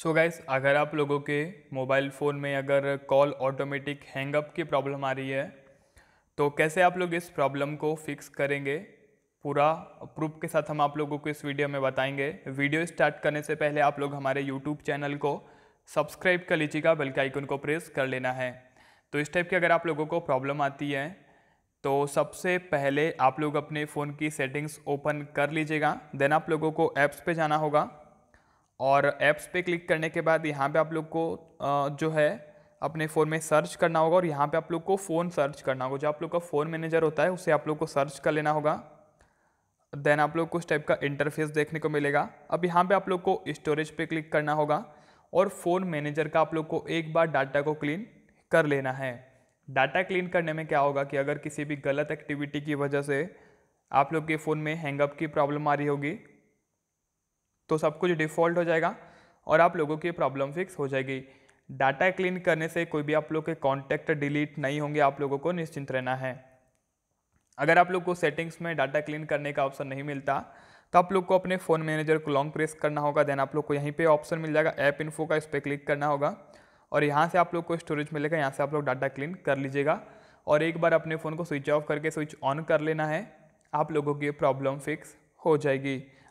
सो so guys अगर आप लोगों के मोबाइल फ़ोन में अगर कॉल ऑटोमेटिक हैंगअप की प्रॉब्लम आ रही है तो कैसे आप लोग इस प्रॉब्लम को फिक्स करेंगे पूरा प्रूफ के साथ हम आप लोगों को इस वीडियो में बताएंगे वीडियो स्टार्ट करने से पहले आप लोग हमारे यूट्यूब चैनल को सब्सक्राइब कर लीजिएगा बेल के आइकन को प्रेस कर लेना है तो इस टाइप की अगर आप लोगों को प्रॉब्लम आती है तो सबसे पहले आप लोग अपने फ़ोन की सेटिंग्स ओपन कर लीजिएगा देन आप लोगों को ऐप्स पे जाना होगा और ऐप्स पे क्लिक करने के बाद यहाँ पे आप लोग को जो है अपने फ़ोन में सर्च करना होगा और यहाँ पे आप लोग को फ़ोन सर्च करना होगा जो आप लोग का फ़ोन मैनेजर होता है उसे आप लोग को सर्च कर लेना होगा देन आप लोग को उस टाइप का इंटरफेस देखने को मिलेगा अब यहाँ पे आप लोग को स्टोरेज पे क्लिक करना होगा और फ़ोन मैनेजर का आप लोग को एक बार डाटा को क्लीन कर लेना है डाटा क्लीन करने में क्या होगा कि अगर किसी भी गलत एक्टिविटी की वजह से आप लोग के फ़ोन में हैंगअप की प्रॉब्लम आ रही होगी तो सब कुछ डिफ़ॉल्ट हो जाएगा और आप लोगों की प्रॉब्लम फिक्स हो जाएगी डाटा क्लीन करने से कोई भी आप लोग के कॉन्टैक्ट डिलीट नहीं होंगे आप लोगों को निश्चिंत रहना है अगर आप लोग को सेटिंग्स में डाटा क्लीन करने का ऑप्शन नहीं मिलता तो आप लोग को अपने फ़ोन मैनेजर को लॉन्ग प्रेस करना होगा देन आप लोग को यहीं पे ऑप्शन मिल जाएगा ऐप इन्फो का इस पर क्लिक करना होगा और यहाँ से आप लोग को स्टोरेज मिलेगा यहाँ से आप लोग डाटा क्लीन कर लीजिएगा और एक बार अपने फ़ोन को स्विच ऑफ करके स्विच ऑन कर लेना है आप लोगों की प्रॉब्लम फिक्स हो जाएगी